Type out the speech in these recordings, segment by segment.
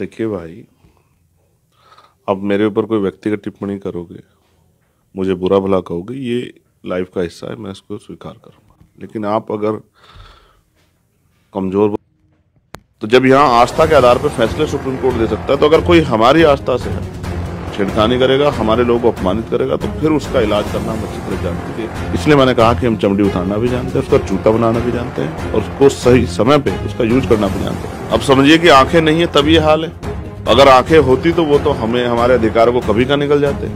देखिए भाई अब मेरे ऊपर कोई व्यक्तिगत टिप्पणी करोगे मुझे बुरा भला कहोगे ये लाइफ का हिस्सा है मैं इसको स्वीकार करूँगा लेकिन आप अगर कमज़ोर तो जब यहाँ आस्था के आधार पर फैसले सुप्रीम कोर्ट दे सकता है तो अगर कोई हमारी आस्था से है छेड़खानी करेगा हमारे लोगों को अपमानित करेगा तो फिर उसका इलाज करना हम अच्छी तरह जानते थे इसलिए मैंने कहा कि हम चमड़ी उठाना भी जानते हैं उसका चूता बनाना भी जानते हैं और उसको सही समय पे उसका यूज करना भी जानते हैं अब समझिए कि आंखें नहीं है तब ये हाल है अगर आंखें होती तो वो तो हमें हमारे अधिकार को कभी का निकल जाते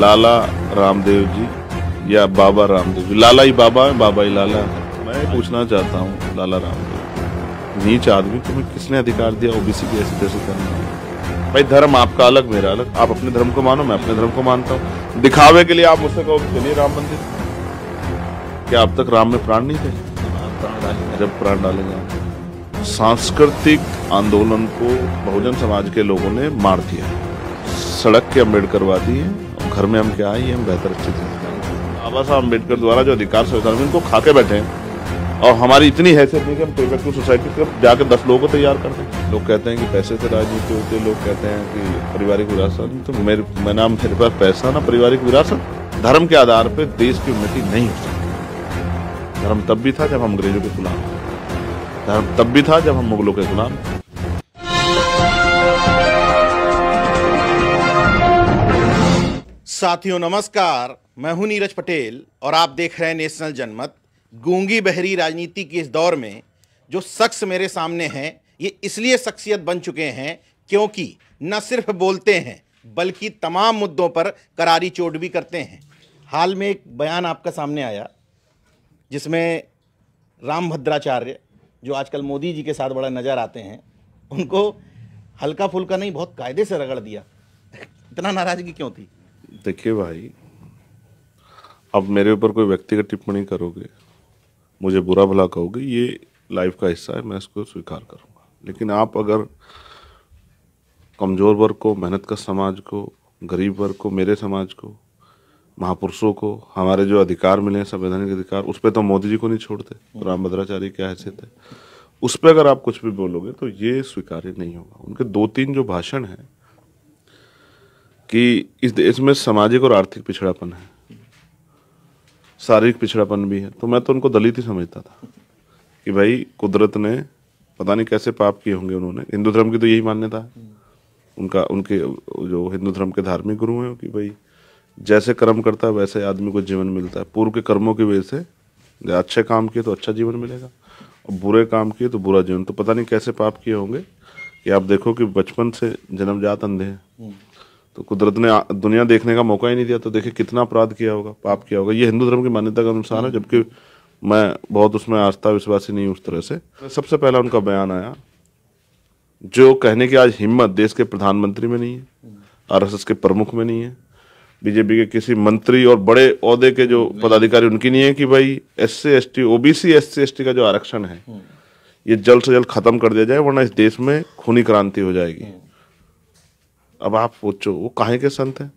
लाला रामदेव जी या बाबा रामदेव जी लाला ही बाबा है बाबा ही लाला मैं पूछना चाहता हूँ लाला रामदेव नीच आदमी तुम्हें किसने अधिकार दिया ओबीसी की ऐसी तैसी करना भाई धर्म आपका अलग मेरा अलग आप अपने धर्म को मानो मैं अपने धर्म को मानता हूँ दिखावे के लिए आप मुझसे कहो चलिए राम मंदिर क्या अब तक राम में प्राण नहीं थे जब प्राण डालेंगे सांस्कृतिक आंदोलन को बहुजन समाज के लोगों ने मार दिया सड़क के अम्बेडकर वादी है घर में हम क्या आई हम बेहतर स्थिति बाबा साहब अम्बेडकर द्वारा जो अधिकार संविधान इनको खा के बैठे हैं और हमारी इतनी हैसियत नहीं कि हम प्रीफेक्टिव सोसाइटी के जाकर दस लोगों को तैयार करते हैं लोग कहते हैं कि पैसे से राजनीति होती है लोग कहते हैं कि पारिवारिक विरासत तो मेरे मैं नाम मेरे पास पैसा ना पारिवारिक विरासत धर्म के आधार पर देश की उन्नति नहीं हो सकती धर्म तब भी था जब हम अंग्रेजों के गुलाम धर्म तब भी था जब हम मुगलों के गुलाम साथियों नमस्कार मैं हूं नीरज पटेल और आप देख रहे हैं नेशनल जनमत गूंगी बहरी राजनीति के इस दौर में जो शख्स मेरे सामने हैं ये इसलिए शख्सियत बन चुके हैं क्योंकि न सिर्फ बोलते हैं बल्कि तमाम मुद्दों पर करारी चोट भी करते हैं हाल में एक बयान आपका सामने आया जिसमें राम भद्राचार्य जो आजकल मोदी जी के साथ बड़ा नज़र आते हैं उनको हल्का फुल्का नहीं बहुत कायदे से रगड़ दिया इतना नाराजगी क्यों थी देखिए भाई अब मेरे ऊपर कोई व्यक्तिगत टिप्पणी करोगे मुझे बुरा भला कहोगे ये लाइफ का हिस्सा है मैं इसको स्वीकार करूँगा लेकिन आप अगर कमज़ोर वर्ग को मेहनत का समाज को गरीब वर्ग को मेरे समाज को महापुरुषों को हमारे जो अधिकार मिले हैं संवैधानिक अधिकार उस पर तो मोदी जी को नहीं छोड़ते तो राम भद्राचार्य क्या हैसियत है उस पर अगर आप कुछ भी बोलोगे तो ये स्वीकार्य नहीं होगा उनके दो तीन जो भाषण हैं कि इस देश में सामाजिक और आर्थिक पिछड़ापन है शारीरिक पिछड़ापन भी है तो मैं तो उनको दलित ही समझता था कि भाई कुदरत ने पता नहीं कैसे पाप किए होंगे उन्होंने हिंदू धर्म की तो यही मान्यता है उनका उनके जो हिंदू धर्म के धार्मिक गुरु हैं कि भाई जैसे कर्म करता है वैसे आदमी को जीवन मिलता है पूर्व के कर्मों की वजह से अच्छे काम किए तो अच्छा जीवन मिलेगा और बुरे काम किए तो बुरा जीवन तो पता नहीं कैसे पाप किए होंगे कि आप देखो कि बचपन से जन्मजात अंधे हैं तो कुदरत ने दुनिया देखने का मौका ही नहीं दिया तो देखिए कितना अपराध किया होगा पाप किया होगा ये हिंदू धर्म की मान्यता के अनुसार है जबकि मैं बहुत उसमें आस्था विश्वासी नहीं उस तरह से सबसे पहला उनका बयान आया जो कहने की आज हिम्मत देश के प्रधानमंत्री में नहीं है आरएसएस के प्रमुख में नहीं है बीजेपी के किसी मंत्री और बड़े औहदे के जो पदाधिकारी उनकी नहीं है कि भाई S C S T OBC S C S T का जो आरक्षण है हम्म। ये जल्द से जल्द खत्म कर दिया जाए वरना इस देश में खूनी क्रांति हो जाएगी हम्म। अब आप सोचो वो काहे के संत हैं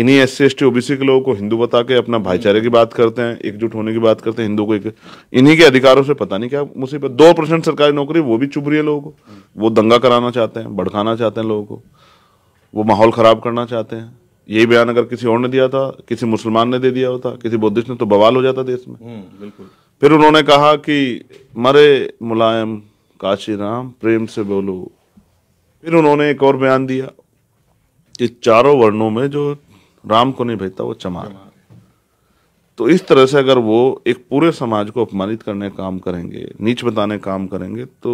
इन्हीं S C S T OBC के लोगों को हिंदू बता के अपना भाईचारे की बात करते हैं एकजुट होने की बात करते हैं हिंदू को एक इन्हीं के अधिकारों से पता नहीं क्या मुसीबत दो परसेंट सरकारी नौकरी वो भी चुभ रही है लोगों को वो दंगा कराना चाहते हैं भड़काना चाहते हैं लोगों को वो माहौल खराब करना चाहते हैं यही बयान अगर किसी और ने दिया था किसी मुसलमान ने दे दिया होता किसी बुद्धिस्ट ने तो बवाल हो जाता देश में हम्म, बिल्कुल फिर उन्होंने कहा कि मरे मुलायम काशी प्रेम से बोलो फिर उन्होंने एक और बयान दिया कि चारों वर्णों में जो राम को नहीं भेजता वो चमार तो इस तरह से अगर वो एक पूरे समाज को अपमानित करने काम करेंगे नीच बताने काम करेंगे तो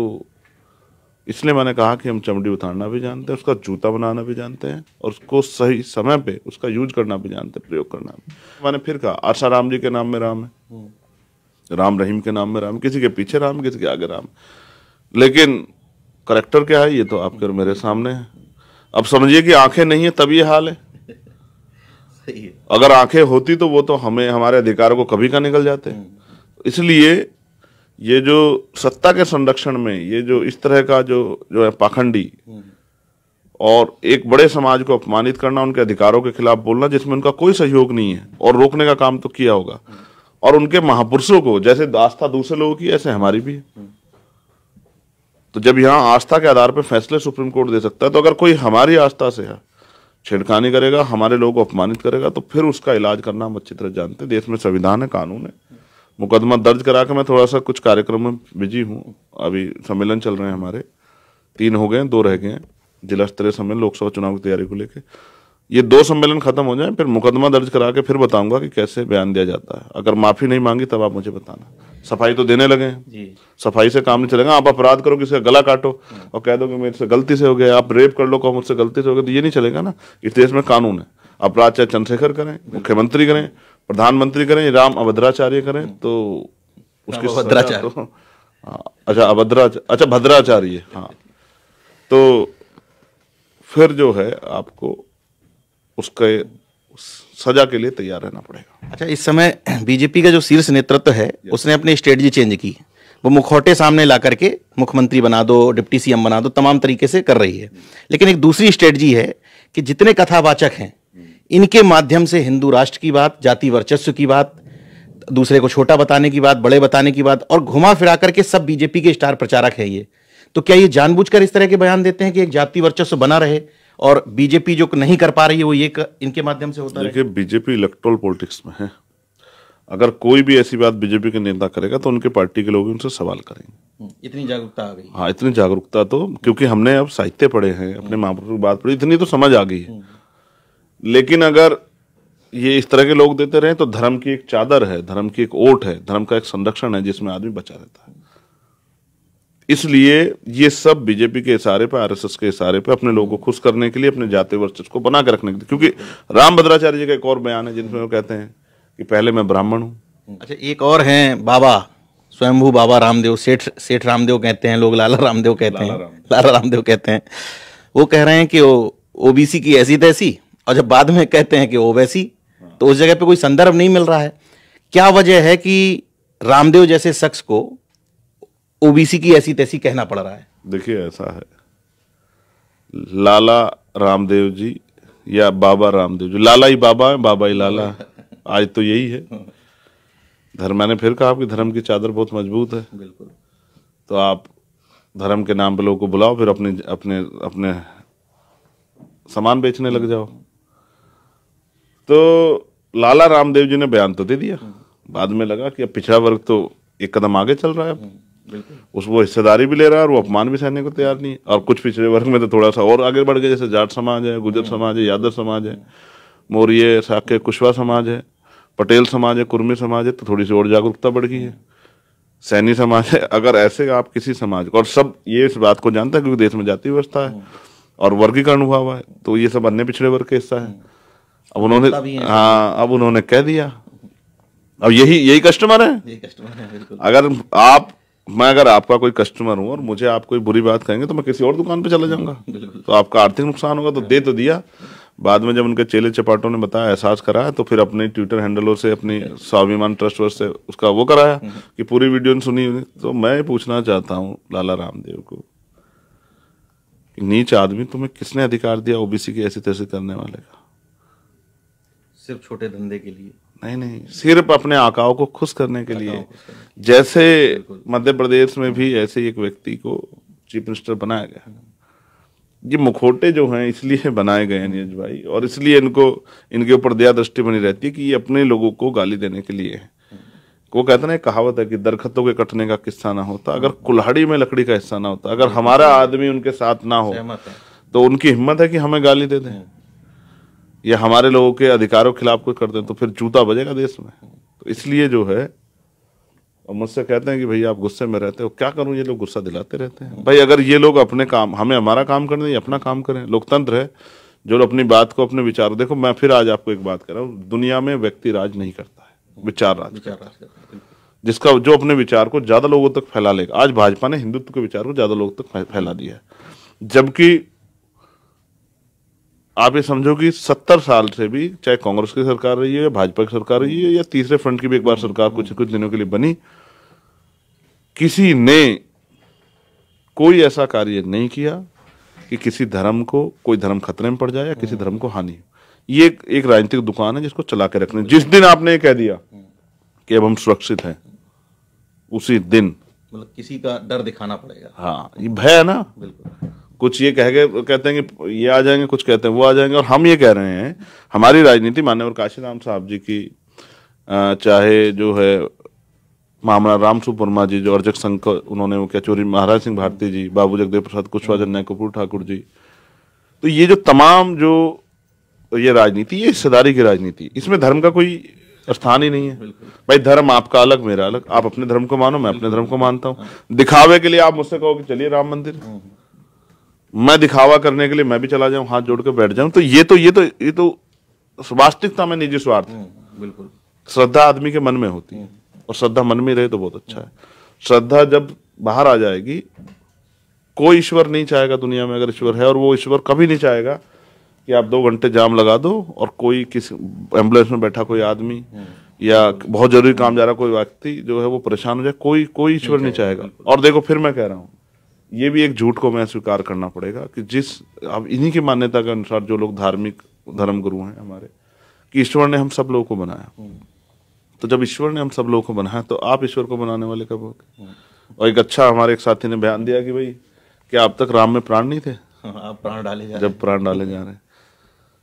इसलिए मैंने कहा कि हम चमड़ी उतारना भी जानते हैं उसका जूता बनाना भी जानते हैं और उसको सही समय पे उसका यूज करना भी जानते हैं प्रयोग करना भी मैंने फिर कहा आशा राम जी के नाम में राम है हम्म। राम रहीम के नाम में राम किसी के पीछे राम किसी के आगे राम लेकिन करेक्टर क्या है ये तो आपके और मेरे सामने है अब समझिए कि आंखें नहीं है तब ये हाल है अगर आंखें होती तो वो तो हमें हमारे अधिकारों को कभी का निकल जाते हम्म। इसलिए ये जो सत्ता के संरक्षण में ये जो इस तरह का जो जो है पाखंडी हम्म। और एक बड़े समाज को अपमानित करना उनके अधिकारों के खिलाफ बोलना जिसमें उनका कोई सहयोग नहीं है और रोकने का काम तो किया होगा हम्म। और उनके महापुरुषों को जैसे दास्ता दूसरे लोगों की ऐसे हमारी भी है तो जब यहाँ आस्था के आधार पर फैसले सुप्रीम कोर्ट दे सकता है तो अगर कोई हमारी आस्था से है छेड़खानी करेगा हमारे लोग को अपमानित करेगा तो फिर उसका इलाज करना हम अच्छी तरह जानते हैं देश में संविधान है कानून है मुकदमा दर्ज करा के मैं थोड़ा सा कुछ कार्यक्रम में बिजी हूँ अभी सम्मेलन चल रहे हैं हमारे तीन हो गए दो रह गए जिला स्तरीय सम्मेलन लोकसभा चुनाव की तैयारी को लेकर ये दो सम्मेलन खत्म हो जाए फिर मुकदमा दर्ज करा के फिर बताऊंगा कि कैसे बयान दिया जाता है अगर माफी नहीं मांगी तब आप मुझे बताना सफाई तो देने लगे जी। सफाई से काम नहीं चलेगा आप अपराध करो किसी का गला काटो हम्म। और कह दो कि मेरे से गलती से हो गया आप रेप कर लो कहो मुझसे गलती से हो गया तो ये नहीं चलेगा ना इस देश में कानून है अपराध चाहे चंद्रशेखर करें मुख्यमंत्री करें प्रधानमंत्री करें राम अभद्राचार्य करें हम्म। तो उसकी भद्राचार्य तो- हाँ, अच्छा अभद्राचार्य अच्छा भद्राचार्य हाँ तो फिर जो है आपको उसके सजा के लिए तैयार रहना पड़ेगा अच्छा इस समय बीजेपी का जो शीर्ष नेतृत्व है उसने अपनी स्ट्रेटजी चेंज की वो मुखौटे सामने ला करके मुख्यमंत्री बना दो डिप्टी सीएम बना दो तमाम तरीके से कर रही है लेकिन एक दूसरी स्ट्रेटजी है कि जितने कथावाचक हैं इनके माध्यम से हिंदू राष्ट्र की बात जाति वर्चस्व की बात दूसरे को छोटा बताने की बात बड़े बताने की बात और घुमा फिरा करके सब बीजेपी के स्टार प्रचारक है ये तो क्या ये जानबूझकर इस तरह के बयान देते हैं कि एक जाति वर्चस्व बना रहे और बीजेपी जो नहीं कर पा रही है वो ये कर, इनके माध्यम से होता है देखिए बीजेपी इलेक्ट्रोल पॉलिटिक्स में है अगर कोई भी ऐसी बात बीजेपी के नेता करेगा तो उनके पार्टी के लोग उनसे सवाल करेंगे हम्म, इतनी जागरूकता आ गई हाँ इतनी जागरूकता तो क्योंकि हमने अब साहित्य पढ़े हैं अपने हम्म। माँ बाप की बात पढ़ी इतनी तो समझ आ गई है हम्म। लेकिन अगर ये इस तरह के लोग देते रहे तो धर्म की एक चादर है धर्म की एक ओट है धर्म का एक संरक्षण है जिसमें आदमी बचा रहता है इसलिए ये सब बीजेपी के इशारे पर आरएसएस के इशारे पर अपने लोगों को खुश करने के लिए अपने जाते वर्चस्व को बना के रखने के लिए क्योंकि राम भद्राचार्य जी का एक और बयान है जिनमें वो कहते हैं कि पहले मैं ब्राह्मण हूँ अच्छा एक और हैं बाबा स्वयंभू बाबा रामदेव सेठ सेठ रामदेव कहते हैं लोग लाला रामदेव कहते हैं लाला रामदेव कहते हैं वो कह रहे हैं कि वो ओबीसी की ऐसी तैसी और जब बाद में कहते हैं कि ओवैसी तो उस जगह पे कोई संदर्भ नहीं मिल रहा है क्या वजह है कि रामदेव जैसे शख्स को ओबीसी की ऐसी तैसी कहना पड़ रहा है देखिए ऐसा है लाला रामदेव जी या बाबा रामदेव जी लाला ही बाबा है बाबा ही लाला आज तो यही है धर्म मैंने फिर कहा आपकी धर्म की चादर बहुत मजबूत है बिल्कुल तो आप धर्म के नाम पे लोगों को बुलाओ फिर अपने अपने अपने सामान बेचने लग जाओ तो लाला रामदेव जी ने बयान तो दे दिया हम्म। बाद में लगा कि अब पिछड़ा वर्ग तो एक कदम आगे चल रहा है हम्म। उस वो हिस्सेदारी भी ले रहा है और वो अपमान भी सहने को तैयार नहीं और कुछ पिछड़े वर्ग में तो थोड़ा सा और आगे बढ़ गए जैसे जाट समाज है गुजर हाँ। समाज है यादव समाज है मौर्य साके कुशवा समाज है पटेल समाज है कुर्मी समाज है तो थोड़ी सी और जागरूकता बढ़ गई है सैनी समाज है अगर ऐसे आप किसी समाज को और सब ये इस बात को जानता है क्योंकि देश में जाति व्यवस्था है हाँ। और वर्गीकरण हुआ हुआ है तो ये सब अन्य पिछड़े वर्ग का हिस्सा है हाँ। अब उन्होंने हाँ अब उन्होंने कह दिया अब यही यही कस्टमर है यही कस्टमर है अगर आप मैं अगर आपका कोई कस्टमर हूँ और मुझे आप कोई बुरी बात कहेंगे तो मैं किसी और दुकान पे चला जाऊंगा तो आपका आर्थिक नुकसान होगा तो दे तो दिया बाद में जब उनके चेले चपाटों ने बताया एहसास कराया तो फिर अपने ट्विटर हैंडलों से अपनी स्वाभिमान ट्रस्ट वर्ष से उसका वो कराया हम्म। कि पूरी वीडियो ने सुनी तो मैं पूछना चाहता हूँ लाला रामदेव को नीच आदमी तुम्हें किसने अधिकार दिया ओबीसी की ऐसी तैसी करने वाले का सिर्फ छोटे धंधे के लिए नहीं नहीं सिर्फ अपने आकाओं को खुश करने के लिए जैसे मध्य प्रदेश में भी ऐसे एक व्यक्ति को चीफ मिनिस्टर बनाया गया ये मुखोटे जो हैं इसलिए बनाए गए हैं नीरज भाई और इसलिए इनको इनके ऊपर दया दृष्टि बनी रहती है कि ये अपने लोगों को गाली देने के लिए है वो कहते ना कहावत है कि दरखतों के कटने का किस्सा ना होता अगर कुल्हाड़ी में लकड़ी का हिस्सा ना होता अगर हमारा आदमी उनके साथ ना हो तो उनकी हिम्मत है कि हमें गाली दे दें हम्म। ये हमारे लोगों के अधिकारों के खिलाफ कुछ करते हैं तो फिर जूता बजेगा देश में तो इसलिए जो है और मुझसे कहते हैं कि भैया आप गुस्से में रहते हो क्या करूं ये लोग गुस्सा दिलाते रहते हैं भाई अगर ये लोग अपने काम हमें हमारा काम करने अपना काम करें लोकतंत्र है जो अपनी बात को अपने विचार देखो मैं फिर आज आपको एक बात कर रहा हूँ दुनिया में व्यक्ति राज नहीं करता है विचार राज जिसका जो अपने विचार को ज्यादा लोगों तक फैला लेगा आज भाजपा ने हिंदुत्व के विचार को ज्यादा लोगों तक फैला दिया है जबकि आप ये समझो कि सत्तर साल से भी चाहे कांग्रेस की सरकार रही है या भाजपा की सरकार रही है या तीसरे फ्रंट की भी एक बार सरकार कुछ कुछ दिनों के लिए बनी किसी ने कोई ऐसा कार्य नहीं किया कि किसी धर्म को कोई धर्म खतरे में पड़ जाए या किसी धर्म को हानि ये एक, एक राजनीतिक दुकान है जिसको चला के रखने जिस दिन आपने ये कह दिया कि अब हम सुरक्षित हैं उसी दिन मतलब किसी का डर दिखाना पड़ेगा हाँ ये भय है ना बिल्कुल कुछ ये कह गए कहते हैं कि ये आ जाएंगे कुछ कहते हैं वो आ जाएंगे और हम ये कह रहे हैं हमारी राजनीति मान्यवर राम साहब जी की चाहे जो है मामला राम सुवर्मा जी जो अर्जक संघ उन्होंने वो क्या चोरी महाराज सिंह भारती जी बाबू जगदेव प्रसाद कुशवाजन हम्म। नय कपूर ठाकुर जी तो ये जो तमाम जो ये राजनीति ये हिस्सेदारी की राजनीति इसमें धर्म का कोई स्थान ही नहीं है भाई धर्म आपका अलग मेरा अलग आप अपने धर्म को मानो मैं अपने धर्म को मानता हूँ हाँ। दिखावे के लिए आप मुझसे कहो कि चलिए राम मंदिर हम्म। मैं दिखावा करने के लिए मैं भी चला जाऊं हाथ जोड़ के बैठ जाऊं तो ये तो ये तो ये तो वास्तविकता में निजी स्वार्थ है हम्म, बिल्कुल श्रद्धा आदमी के मन में होती है हम्म। और श्रद्धा मन में रहे तो बहुत अच्छा है श्रद्धा जब बाहर आ जाएगी कोई ईश्वर नहीं चाहेगा दुनिया में अगर ईश्वर है और वो ईश्वर कभी नहीं चाहेगा कि आप दो घंटे जाम लगा दो और कोई किसी एम्बुलेंस में बैठा कोई आदमी हम्म। या बहुत जरूरी काम जा रहा कोई व्यक्ति जो है वो परेशान हो जाए कोई कोई ईश्वर नहीं, नहीं चाहेगा और देखो फिर मैं कह रहा हूँ ये भी एक झूठ को मैं स्वीकार करना पड़ेगा कि जिस अब इन्हीं की मान्यता के अनुसार जो लोग धार्मिक धर्म गुरु हैं हमारे कि ईश्वर ने हम सब लोगों को बनाया तो जब ईश्वर ने हम सब लोगों को बनाया तो आप ईश्वर को बनाने वाले कब हो और एक अच्छा हमारे एक साथी ने बयान दिया कि भाई क्या अब तक राम में प्राण नहीं थे आप हाँ, प्राण डाले जा जब प्राण डाले जा रहे हैं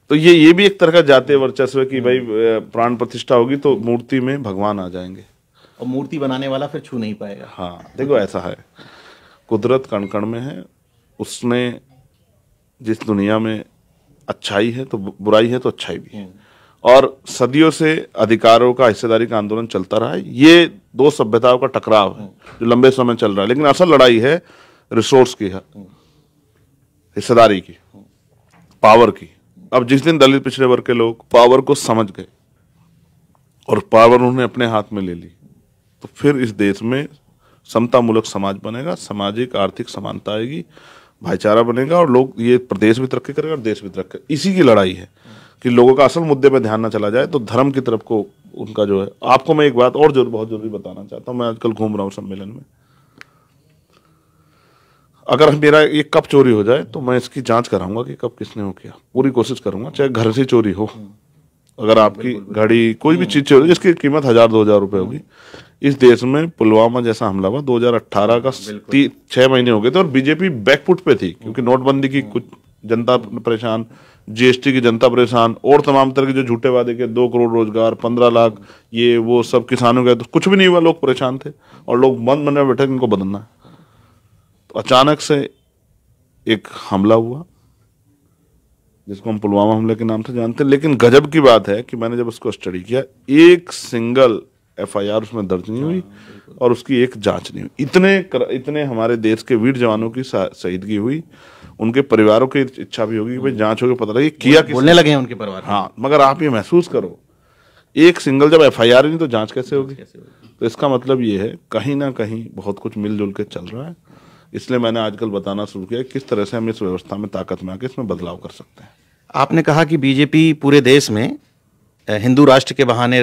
तो ये ये भी एक तरह का जाते वर्चस्व है कि भाई हम्म। प्राण प्रतिष्ठा होगी तो मूर्ति में भगवान आ जाएंगे और मूर्ति बनाने वाला फिर छू नहीं पाएगा हाँ देखो ऐसा है कुदरत कण कण में है उसने जिस दुनिया में अच्छाई है तो बुराई है तो अच्छाई भी है हम्म। और सदियों से अधिकारों का हिस्सेदारी का आंदोलन चलता रहा है ये दो सभ्यताओं का टकराव है हम्म। जो लंबे समय चल रहा है लेकिन असल लड़ाई है रिसोर्स की है हम्म। हिस्सेदारी की पावर की अब जिस दिन दलित पिछड़े वर्ग के लोग पावर को समझ गए और पावर उन्होंने अपने हाथ में ले ली तो फिर इस देश में समतामूलक समाज बनेगा सामाजिक आर्थिक समानता आएगी भाईचारा बनेगा और लोग ये प्रदेश भी तरक्की करेगा और देश भी तरक्की इसी की लड़ाई है कि लोगों का असल मुद्दे पर ध्यान ना चला जाए तो धर्म की तरफ को उनका जो है आपको मैं एक बात और जरूर बहुत जरूरी बताना चाहता हूँ मैं आजकल घूम रहा हूँ सम्मेलन में अगर मेरा ये कप चोरी हो जाए तो मैं इसकी जांच कराऊंगा कि कब किसने हो किया पूरी कोशिश करूंगा चाहे घर से चोरी हो हम्म। अगर आपकी घड़ी कोई भी हम्म। चीज चल जिसकी कीमत हजार दो हजार रुपए होगी इस देश में पुलवामा जैसा हमला हुआ 2018 का छह महीने हो गए थे और बीजेपी बैकफुट पे थी क्योंकि हम्म। नोटबंदी की हम्म। कुछ जनता परेशान जीएसटी की जनता परेशान और तमाम तरह के जो झूठे वादे के दो करोड़ रोजगार पंद्रह लाख ये वो सब किसानों के तो कुछ भी नहीं हुआ लोग परेशान थे और लोग मन मन में बैठे इनको बदलना तो अचानक से एक हमला हुआ जिसको हम पुलवामा हमले के नाम से जानते हैं लेकिन गजब की बात है कि मैंने जब उसको स्टडी किया एक सिंगल एफआईआर उसमें दर्ज नहीं हुई हाँ, और उसकी एक जांच नहीं हुई इतने कर, इतने हमारे देश के वीर जवानों की शहीदगी हुई उनके परिवारों की इच्छा भी होगी कि भाई हाँ। जांच होगी पता लगे किया बोलने लगे हैं उनके परिवार हाँ मगर आप ये महसूस करो एक सिंगल जब एफ नहीं तो जाँच कैसे होगी तो इसका मतलब ये है कहीं ना कहीं बहुत कुछ मिलजुल के चल रहा है इसलिए मैंने आजकल बताना शुरू किया किस तरह से हम इस व्यवस्था में ताकत में आके इसमें बदलाव कर सकते हैं आपने कहा कि बीजेपी पूरे देश में हिंदू राष्ट्र के बहाने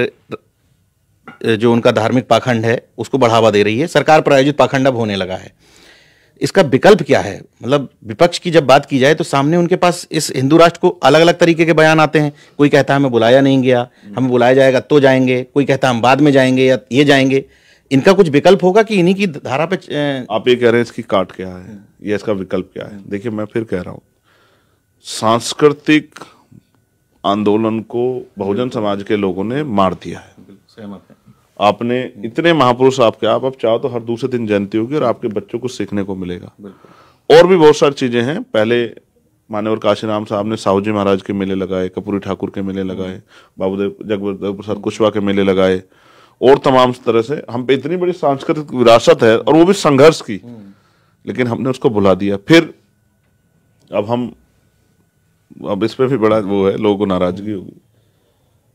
जो उनका धार्मिक पाखंड है उसको बढ़ावा दे रही है सरकार प्रायोजित पाखंड अब होने लगा है इसका विकल्प क्या है मतलब विपक्ष की जब बात की जाए तो सामने उनके पास इस हिंदू राष्ट्र को अलग अलग तरीके के बयान आते हैं कोई कहता है हमें बुलाया नहीं गया हमें बुलाया जाएगा तो जाएंगे कोई कहता है हम बाद में जाएंगे या ये जाएंगे इनका कुछ विकल्प होगा कि इन्हीं की धारा पे आप ये कह रहे हैं इसकी काट क्या है या इसका विकल्प क्या है देखिए मैं फिर कह रहा हूँ सांस्कृतिक आंदोलन को बहुजन समाज के लोगों ने मार दिया है सहमत है आपने इतने महापुरुष आपके आप अब चाहो तो हर दूसरे दिन जयंती होगी और आपके बच्चों को सीखने को मिलेगा और भी बहुत सारी चीजें हैं पहले मान्यवर काशीराम साहब ने साहूजी महाराज के मेले लगाए कपूरी ठाकुर के मेले लगाए हम्म। बाबूदेव जगदेव प्रसाद कुशवा के मेले लगाए और तमाम तरह से हम पे इतनी बड़ी सांस्कृतिक विरासत है और वो भी संघर्ष की हम्म। लेकिन हमने उसको भुला दिया फिर अब हम अब इस पर भी बड़ा वो है लोगों को नाराजगी हम्म। होगी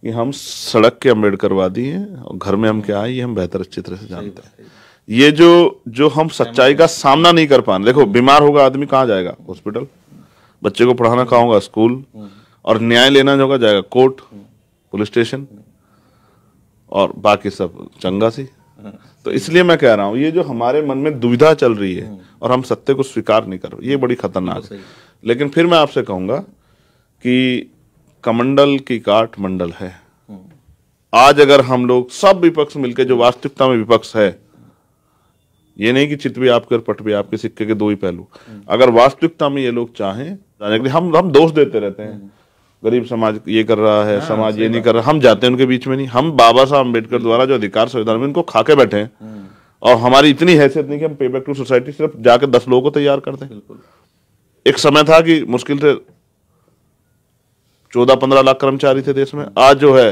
कि हम सड़क के अम्बेडकरवादी हैं और घर में हम क्या है ये हम बेहतर अच्छी तरह से जानते हैं ये जो जो हम सच्चाई का सामना नहीं कर पाए देखो बीमार होगा आदमी कहाँ जाएगा हॉस्पिटल बच्चे को पढ़ाना हम्म। कहाँ होगा स्कूल और न्याय लेना होगा जाएगा कोर्ट पुलिस स्टेशन और बाकी सब चंगा सी तो इसलिए मैं कह रहा हूँ ये जो हमारे मन में दुविधा चल रही है हम्म। और हम सत्य को स्वीकार नहीं कर रहे ये बड़ी खतरनाक है लेकिन फिर मैं आपसे कहूंगा कि कमंडल की काट मंडल है हम्म। आज अगर हम लोग सब विपक्ष मिलकर जो वास्तविकता में विपक्ष है ये नहीं कि चित भी आपके और पट भी आपके सिक्के के दो ही पहलू हम्म। अगर वास्तविकता में ये लोग चाहें हम हम दोष देते रहते हैं गरीब समाज ये कर रहा है हाँ, समाज ये नहीं कर रहा हम जाते हैं उनके बीच में नहीं हम बाबा साहब अम्बेडकर द्वारा जो अधिकार संविधान में उनको खाके बैठे हैं हम्म। और हमारी इतनी हैसियत नहीं कि हम पे बैक टू सोसाइटी सिर्फ जाकर दस लोगों को तैयार करते हैं एक समय था कि मुश्किल से चौदह पंद्रह लाख कर्मचारी थे देश में आज जो है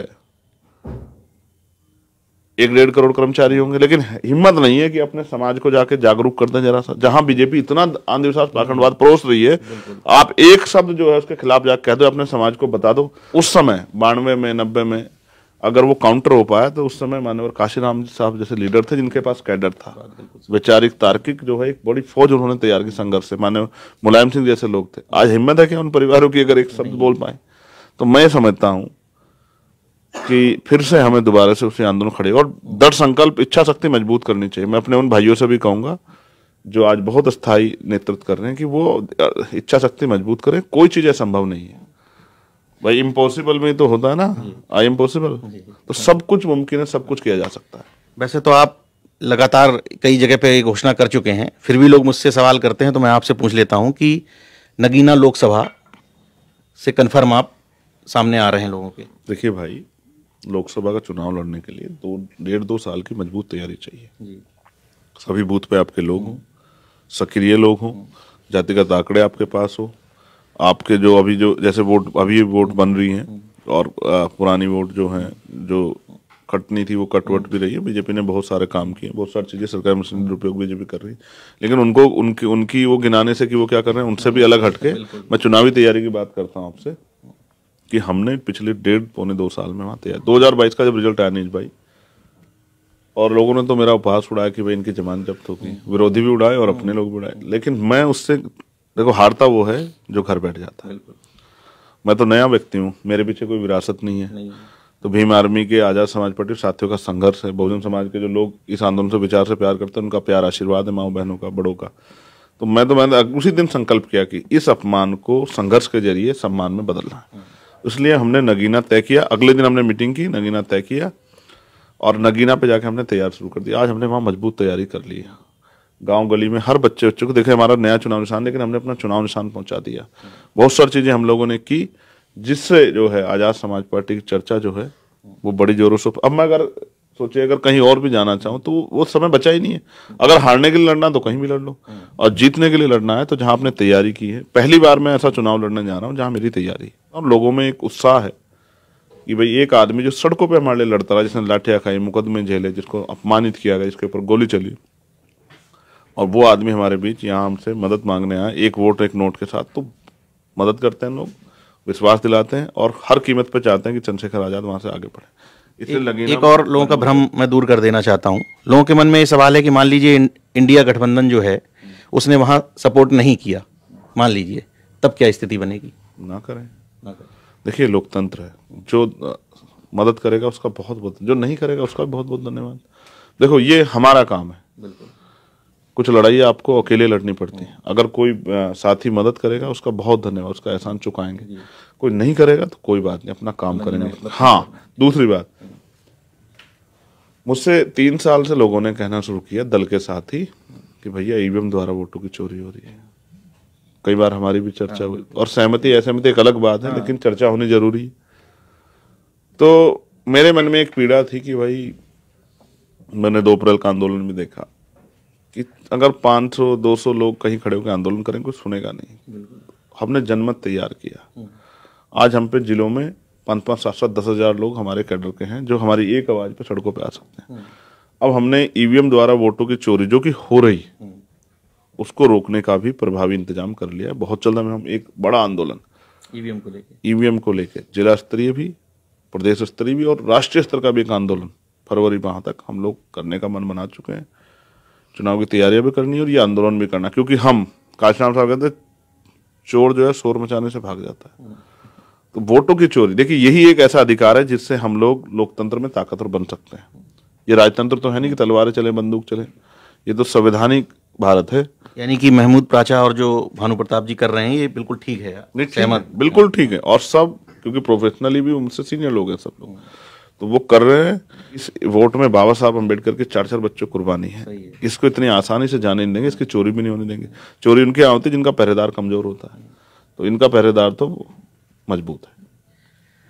एक डेढ़ करोड़ कर्मचारी होंगे लेकिन हिम्मत नहीं है कि अपने समाज को जाके जागरूक कर दें जरा सा जहां बीजेपी इतना अंधविश्वास पाखंडवाद परोस रही है आप एक शब्द जो है उसके खिलाफ जाके कह दो अपने समाज को बता दो उस समय बानवे में नब्बे में अगर वो काउंटर हो पाया तो उस समय मानवर काशीराम साहब जैसे लीडर थे जिनके पास कैडर था वैचारिक तार्किक जो है एक बड़ी फौज उन्होंने तैयार की संघर्ष से मानव मुलायम सिंह जैसे लोग थे आज हिम्मत है कि उन परिवारों की अगर एक शब्द बोल पाए तो मैं समझता हूँ कि फिर से हमें दोबारा से उसे आंदोलन खड़े और दृढ़ संकल्प इच्छा शक्ति मजबूत करनी चाहिए मैं अपने उन भाइयों से भी कहूंगा जो आज बहुत स्थायी नेतृत्व कर रहे हैं कि वो इच्छा शक्ति मजबूत करें कोई चीज़ असंभव नहीं है भाई इम्पॉसिबल में तो होता है ना आई इम्पॉसिबल तो सब कुछ मुमकिन है सब कुछ किया जा सकता है वैसे तो आप लगातार कई जगह पे घोषणा कर चुके हैं फिर भी लोग मुझसे सवाल करते हैं तो मैं आपसे पूछ लेता हूँ कि नगीना लोकसभा से कन्फर्म आप सामने आ रहे हैं लोगों के देखिए भाई लोकसभा का चुनाव लड़ने के लिए दो डेढ़ दो साल की मजबूत तैयारी चाहिए सभी बूथ पे आपके लोग हम्म। हों सक्रिय लोग हों हम्म। जातिगत आंकड़े आपके पास हो आपके जो अभी जो जैसे वोट अभी वोट बन रही हैं हम्म। और पुरानी वोट जो हैं जो कटनी थी वो कटवट भी रही है बीजेपी ने बहुत सारे काम किए बहुत सारी चीज़ें सरकार मुस्लिम दुरुपयोग बीजेपी कर रही है लेकिन उनको उनकी उनकी वो गिनाने से कि वो क्या कर रहे हैं उनसे भी अलग हटके मैं चुनावी तैयारी की बात करता हूँ आपसे कि हमने पिछले डेढ़ पौने दो साल में वहाँ तैयार दो हजार बाईस का जब रिजल्ट आया नीज भाई और लोगों ने तो मेरा उपहास उड़ाया कि भाई इनकी जमानत जब्त होगी विरोधी भी उड़ाए और अपने लोग भी उड़ाए लेकिन मैं उससे देखो हारता वो है जो घर बैठ जाता है मैं तो नया व्यक्ति हूँ मेरे पीछे कोई विरासत नहीं है तो भीम आर्मी के आजाद समाज पार्टी साथियों का संघर्ष है बहुजन समाज के जो लोग इस आंदोलन से विचार से प्यार करते हैं उनका प्यार आशीर्वाद है माओ बहनों का बड़ों का तो मैं तो मैंने उसी दिन संकल्प किया कि इस अपमान को संघर्ष के जरिए सम्मान में बदलना है इसलिए हमने नगीना तय किया अगले दिन हमने मीटिंग की नगीना तय किया और नगीना पे जाके हमने तैयार शुरू कर दिया आज हमने वहाँ मजबूत तैयारी कर ली है गाँव गली में हर बच्चे बच्चों को देखे हमारा नया चुनाव निशान लेकिन हमने अपना चुनाव निशान पहुंचा दिया बहुत सारी चीजें हम लोगों ने की जिससे जो है आजाद समाज पार्टी की चर्चा जो है वो बड़ी जोरों से अब मैं अगर सोचे अगर कहीं और भी जाना चाहूं तो वो समय बचा ही नहीं है अगर हारने के लिए लड़ना तो कहीं भी लड़ लो हम्म। और जीतने के लिए लड़ना है तो जहां आपने तैयारी की है पहली बार मैं ऐसा चुनाव लड़ने जा रहा हूं जहां मेरी तैयारी और लोगों में एक उत्साह है कि भाई एक आदमी जो सड़कों पर हमारे लिए लड़ता रहा जिसने लाठिया खाई मुकदमे झेले जिसको अपमानित किया गया जिसके ऊपर गोली चली और वो आदमी हमारे बीच यहाँ हमसे मदद मांगने आए एक वोट एक नोट के साथ तो मदद करते हैं लोग विश्वास दिलाते हैं और हर कीमत पर चाहते हैं कि चंद्रशेखर आज़ाद वहाँ से आगे बढ़े लगे एक और लोगों का भ्रम मैं दूर कर देना चाहता हूँ लोगों के मन में ये सवाल है कि मान लीजिए इंडिया गठबंधन जो है उसने वहाँ सपोर्ट नहीं किया मान लीजिए तब क्या स्थिति बनेगी ना करें ना करें देखिए लोकतंत्र है जो मदद करेगा उसका बहुत बहुत जो नहीं करेगा उसका बहुत बहुत धन्यवाद देखो ये हमारा काम है बिल्कुल कुछ लड़ाई आपको अकेले लड़नी पड़ती है अगर कोई साथी मदद करेगा उसका बहुत धन्यवाद उसका एहसान चुकाएंगे कोई नहीं करेगा तो कोई बात नहीं अपना काम करेंगे मतलब हाँ, हाँ दूसरी बात मुझसे तीन साल से लोगों ने कहना शुरू किया दल के साथ ही कि भैया ईवीएम द्वारा वोटों की चोरी हो रही है कई बार हमारी भी चर्चा हुई हाँ। और सहमति असहमति एक अलग बात है हाँ। लेकिन चर्चा होनी जरूरी तो मेरे मन में एक पीड़ा थी कि भाई मैंने दो अप्रैल का आंदोलन भी देखा कि अगर 500 200 लोग कहीं खड़े होकर आंदोलन करें कोई सुनेगा नहीं हमने जनमत तैयार किया हम्म। आज हम पे जिलों में पाँच पाँच सात सात दस हज़ार लोग हमारे कैडर के हैं जो हमारी एक आवाज़ पे सड़कों पे आ सकते हैं हम्म। अब हमने ईवीएम द्वारा वोटों की चोरी जो कि हो रही हम्म। उसको रोकने का भी प्रभावी इंतजाम कर लिया है बहुत जल्द हमें हम एक बड़ा आंदोलन ईवीएम को लेकर ईवीएम को लेकर जिला स्तरीय भी प्रदेश स्तरीय भी और राष्ट्रीय स्तर का भी एक आंदोलन फरवरी माह तक हम लोग करने का मन बना चुके हैं चुनाव की तैयारियां भी करनी और ये आंदोलन भी करना क्योंकि हम काशीराम साहब कहते चोर जो है शोर मचाने से भाग जाता है तो वोटों की चोरी देखिए यही एक ऐसा अधिकार है जिससे हम लोग लोकतंत्र में ताकतवर बन सकते हैं ये राजतंत्र तो है नहीं कि तलवारें चले बंदूक चले ये तो संवैधानिक भारत है यानी कि महमूद प्राचा और जो भानु प्रताप जी कर रहे हैं ये बिल्कुल ठीक है सहमत बिल्कुल ठीक है और सब क्योंकि प्रोफेशनली भी उनसे सीनियर लोग हैं सब लोग तो वो कर रहे हैं इस वोट में बाबा साहब अम्बेडकर के चार चार बच्चों कुर्बानी है, है। इसको इतनी आसानी से जाने नहीं देंगे इसकी चोरी भी नहीं होने देंगे चोरी उनके यहाँ होती है जिनका पहरेदार कमजोर होता है तो इनका पहरेदार तो मजबूत है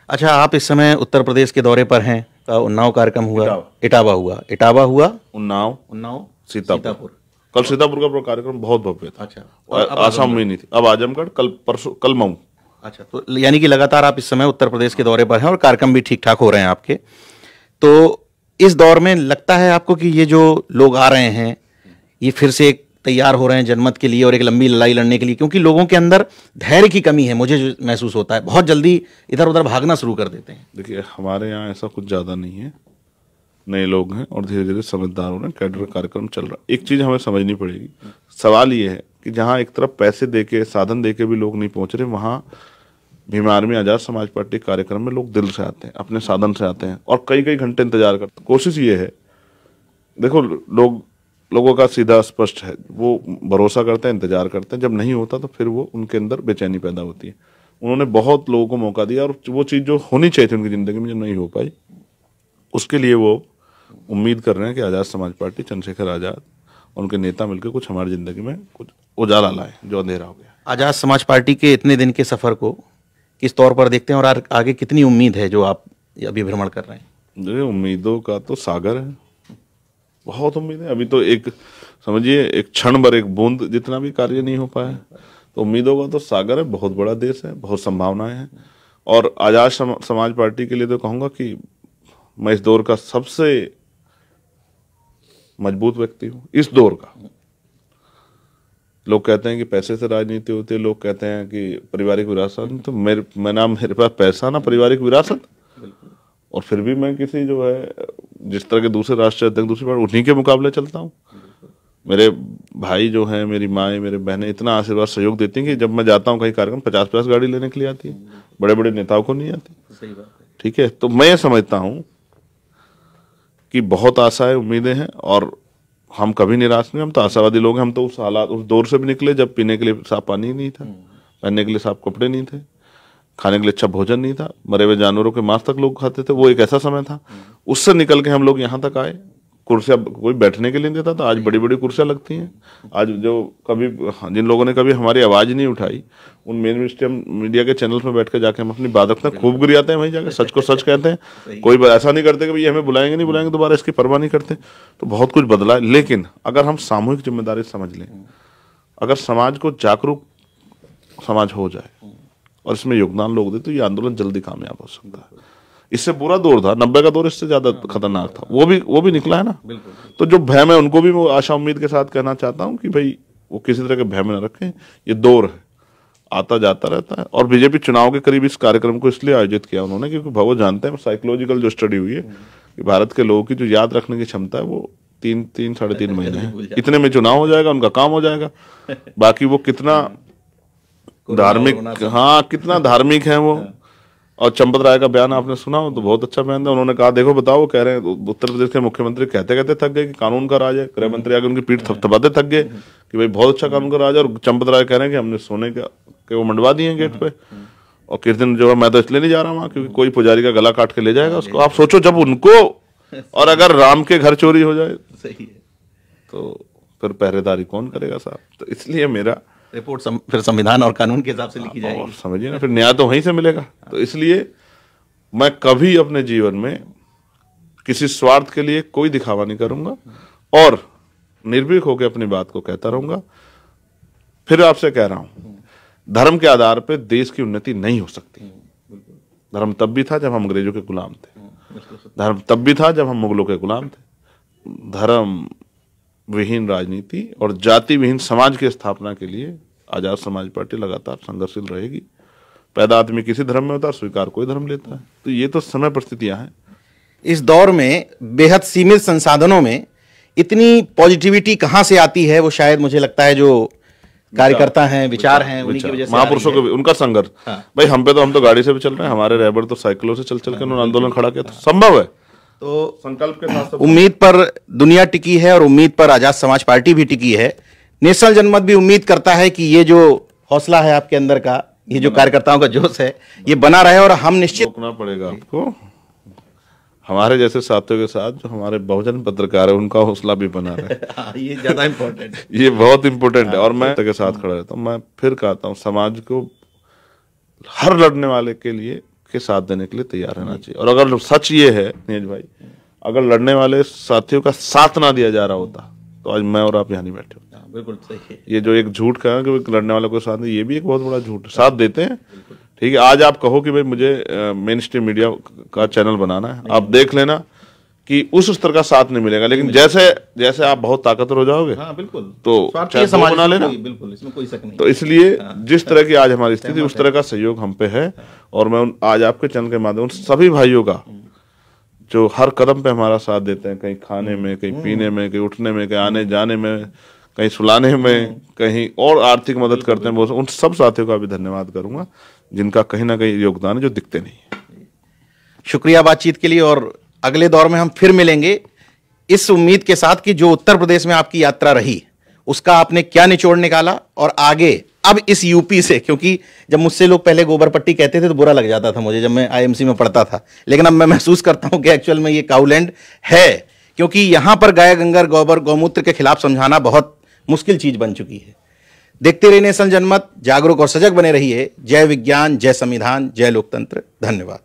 अच्छा आप इस समय उत्तर प्रदेश के दौरे पर हैं का उन्नाव कार्यक्रम हुआ इटावा हुआ इटावा हुआ उन्नाव उन्नाव सीतापुर कल सीतापुर का कार्यक्रम बहुत भव्य था अच्छा आसाम में नहीं थी अब आजमगढ़ कल परसों कल मऊ अच्छा तो यानी कि लगातार आप इस समय उत्तर प्रदेश के दौरे पर हैं और कार्यक्रम भी ठीक ठाक हो रहे हैं आपके तो इस दौर में लगता है आपको कि ये जो लोग आ रहे हैं ये फिर से एक तैयार हो रहे हैं जनमत के लिए और एक लंबी लड़ाई लड़ने के लिए क्योंकि लोगों के अंदर धैर्य की कमी है मुझे महसूस होता है बहुत जल्दी इधर उधर भागना शुरू कर देते हैं देखिए हमारे यहाँ ऐसा कुछ ज़्यादा नहीं है नए लोग हैं और धीरे धीरे समझदार हो रहे हैं कैडर कार्यक्रम चल रहा है एक चीज़ हमें समझनी पड़ेगी सवाल ये है कि जहाँ एक तरफ पैसे दे के साधन दे के भी लोग नहीं पहुँच रहे वहाँ भीम आर्मी आजाद समाज पार्टी कार्यक्रम में लोग दिल से आते हैं अपने साधन से आते हैं और कई कई घंटे इंतजार करते हैं कोशिश ये है देखो लोग लोगों का सीधा स्पष्ट है वो भरोसा करते हैं इंतजार करते हैं जब नहीं होता तो फिर वो उनके अंदर बेचैनी पैदा होती है उन्होंने बहुत लोगों को मौका दिया और वो चीज़ जो होनी चाहिए थी उनकी ज़िंदगी में जो नहीं हो पाई उसके लिए वो उम्मीद कर रहे हैं कि आज़ाद समाज पार्टी चंद्रशेखर आज़ाद उनके नेता मिलकर कुछ हमारी ज़िंदगी में कुछ उजाला लाए जो अंधेरा हो गया आज़ाद समाज पार्टी के इतने दिन के सफ़र को किस तौर पर देखते हैं और आगे कितनी उम्मीद है जो आप अभी भ्रमण कर रहे हैं उम्मीदों का तो सागर है बहुत उम्मीद है अभी तो एक समझिए एक क्षण भर एक बूंद जितना भी कार्य नहीं हो पाया तो उम्मीदों का तो सागर है बहुत बड़ा देश है बहुत संभावनाएं हैं और आज़ाद समाज पार्टी के लिए तो कहूँगा कि मैं इस दौर का सबसे मजबूत व्यक्ति हूँ इस दौर का लोग कहते हैं कि पैसे से राजनीति होती है लोग कहते हैं कि पारिवारिक विरासत तो मेरे मैं ना मेरे पास पैसा ना पारिवारिक विरासत और फिर भी मैं किसी जो है जिस तरह के दूसरे राष्ट्र अध्यक्ष दूसरी बार उन्हीं के मुकाबले चलता हूँ मेरे भाई जो हैं मेरी माएँ मेरे बहनें इतना आशीर्वाद सहयोग देती हैं कि जब मैं जाता हूँ कहीं कार्यक्रम पचास पचास गाड़ी लेने के लिए आती है बड़े बड़े नेताओं को नहीं आती ठीक है तो मैं समझता हूँ कि बहुत आशाएं उम्मीदें हैं और हम कभी निराश नहीं हम तो आशावादी लोग हैं हम तो उस हालात उस दौर से भी निकले जब पीने के लिए साफ पानी नहीं था पहनने के लिए साफ कपड़े नहीं थे खाने के लिए अच्छा भोजन नहीं था मरे हुए जानवरों के मांस तक लोग खाते थे वो एक ऐसा समय था उससे निकल के हम लोग यहाँ तक आए कुर्सियाँ कोई बैठने के लिए देता था आज बड़ी बड़ी कुर्सियाँ लगती हैं आज जो कभी हाँ, जिन लोगों ने कभी हमारी आवाज़ नहीं उठाई उन मेन मिनिस्ट्री मीडिया के चैनल में बैठ कर जाके हम अपनी बात रखते हैं खूब गिराते हैं वहीं जाकर सच को सच कहते हैं कोई ऐसा नहीं करते कि भाई हमें बुलाएंगे नहीं बुलाएंगे दोबारा इसकी परवाह नहीं करते तो बहुत कुछ बदला है लेकिन अगर हम सामूहिक जिम्मेदारी समझ लें अगर समाज को जागरूक समाज हो जाए और इसमें योगदान लोग दे तो ये आंदोलन जल्दी कामयाब हो सकता है इससे बुरा दौर था नब्बे का दौर इससे ज़्यादा हाँ, खतरनाक था वो भी वो भी निकला है ना तो जो भय है उनको भी मैं आशा उम्मीद के साथ कहना चाहता हूँ कि भाई वो किसी तरह के भय में न रखें ये दौर है आता जाता रहता है और बीजेपी चुनाव के करीब इस कार्यक्रम को इसलिए आयोजित किया उन्होंने क्योंकि भगवत जानते हैं साइकोलॉजिकल जो स्टडी हुई है हम्म। कि भारत के लोगों की जो याद रखने की क्षमता है वो तीन तीन साढ़े तीन महीने है इतने में चुनाव हो जाएगा उनका काम हो जाएगा बाकी वो कितना धार्मिक हाँ कितना धार्मिक है वो हाँ। और चंपत राय का बयान आपने सुना हो तो बहुत अच्छा बयान था उन्होंने कहा देखो बताओ वो कह रहे हैं उत्तर प्रदेश के मुख्यमंत्री कहते कहते थक गए कि कानून का राज है गृह मंत्री आगे उनकी पीठ थपथपाते थक गए कि भाई बहुत अच्छा कानून का राज है और चंपत राय कह रहे हैं कि हमने सोने का के वो मंडवा दिए गेट पे और किस दिन जो है मैं तो इसलिए नहीं जा रहा हूँ क्योंकि कोई पुजारी का गला काट के ले जाएगा उसको आप सोचो जब उनको और अगर राम के घर चोरी हो जाए सही है तो फिर पहरेदारी कौन करेगा साहब तो इसलिए मेरा रिपोर्ट सम, फिर संविधान और कानून के हिसाब से लिखी हाँ, जाएगी समझिए ना फिर न्याय तो वहीं से मिलेगा तो इसलिए मैं कभी अपने जीवन में किसी स्वार्थ के लिए कोई दिखावा नहीं करूंगा और निर्भीक होकर अपनी बात को कहता रहूंगा फिर आपसे कह रहा हूं धर्म के आधार पर देश की उन्नति नहीं हो सकती धर्म तब भी था जब हम अंग्रेजों के गुलाम थे धर्म तब भी था जब हम मुगलों के गुलाम थे धर्म विहीन राजनीति और जाति विहीन समाज की स्थापना के लिए आज़ाद समाज पार्टी लगातार संघर्षशील रहेगी पैदा आदमी किसी धर्म में होता है स्वीकार कोई धर्म लेता है तो ये तो समय परिस्थितियाँ हैं इस दौर में बेहद सीमित संसाधनों में इतनी पॉजिटिविटी कहाँ से आती है वो शायद मुझे लगता है जो कार्यकर्ता हैं विचार हैं उन्हीं वजह से महापुरुषों के उनका संघर्ष हाँ। भाई हम पे तो हम तो गाड़ी से भी चल रहे हैं हमारे रेबर तो साइकिलों से चल चल के उन्होंने आंदोलन खड़ा किया तो संभव है तो संकल्प के साथ उम्मीद पर दुनिया टिकी है और उम्मीद पर आजाद समाज पार्टी भी टिकी है नेशनल जनमत भी उम्मीद करता है कि ये जो हौसला है आपके अंदर का ये जो कार्यकर्ताओं का जोश है ये बना रहे और हम निश्चित रोकना पड़ेगा आपको हमारे जैसे साथियों के साथ जो हमारे बहुजन पत्रकार है उनका हौसला भी बना रहे हाँ, ये ज्यादा इम्पोर्टेंट ये बहुत इम्पोर्टेंट है हाँ। और मैं के साथ खड़ा रहता हूँ मैं फिर कहता हूँ समाज को हर लड़ने वाले के लिए के साथ देने के लिए तैयार रहना चाहिए और अगर सच ये है नीज भाई अगर लड़ने वाले साथियों का साथ ना दिया जा रहा होता तो आज मैं और आप यहाँ नहीं बैठे हाँ, बिल्कुल सही ये जो एक झूठ का कि लड़ने वालों के साथ ये भी एक बहुत बड़ा झूठ साथ देते हैं ठीक है आज आप कहो कि भाई मुझे मेन स्ट्रीम मीडिया का चैनल बनाना है आप देख लेना कि उस स्तर का साथ नहीं मिलेगा लेकिन जैसे जैसे आप बहुत ताकतवर हो जाओगे हाँ, बिल्कुल तो समाज बना लेना बिल्कुल इसमें कोई शक नहीं तो इसलिए हाँ, जिस तरह की आज हमारी स्थिति उस तरह का सहयोग हम पे है हाँ। और मैं आज आपके चैनल के माध्यम सभी भाइयों का हम्म। जो हर कदम पे हमारा साथ देते हैं कहीं खाने में कहीं हम्म। पीने में कहीं उठने में कहीं आने जाने में कहीं सुलाने में हम्म। कहीं और आर्थिक मदद करते हैं उन सब साथियों का भी धन्यवाद करूंगा जिनका कहीं ना कहीं योगदान है जो दिखते नहीं शुक्रिया बातचीत के लिए और अगले दौर में हम फिर मिलेंगे इस उम्मीद के साथ कि जो उत्तर प्रदेश में आपकी यात्रा रही उसका आपने क्या निचोड़ निकाला और आगे अब इस यूपी से क्योंकि जब मुझसे लोग पहले गोबर पट्टी कहते थे तो बुरा लग जाता था मुझे जब मैं आईएमसी में पढ़ता था लेकिन अब मैं महसूस करता हूं कि एक्चुअल में ये काउलैंड है क्योंकि यहां पर गाय गंगर गोबर गौमूत्र के खिलाफ समझाना बहुत मुश्किल चीज़ बन चुकी है देखते रहिए नेशनल जनमत जागरूक और सजग बने रही जय विज्ञान जय संविधान जय लोकतंत्र धन्यवाद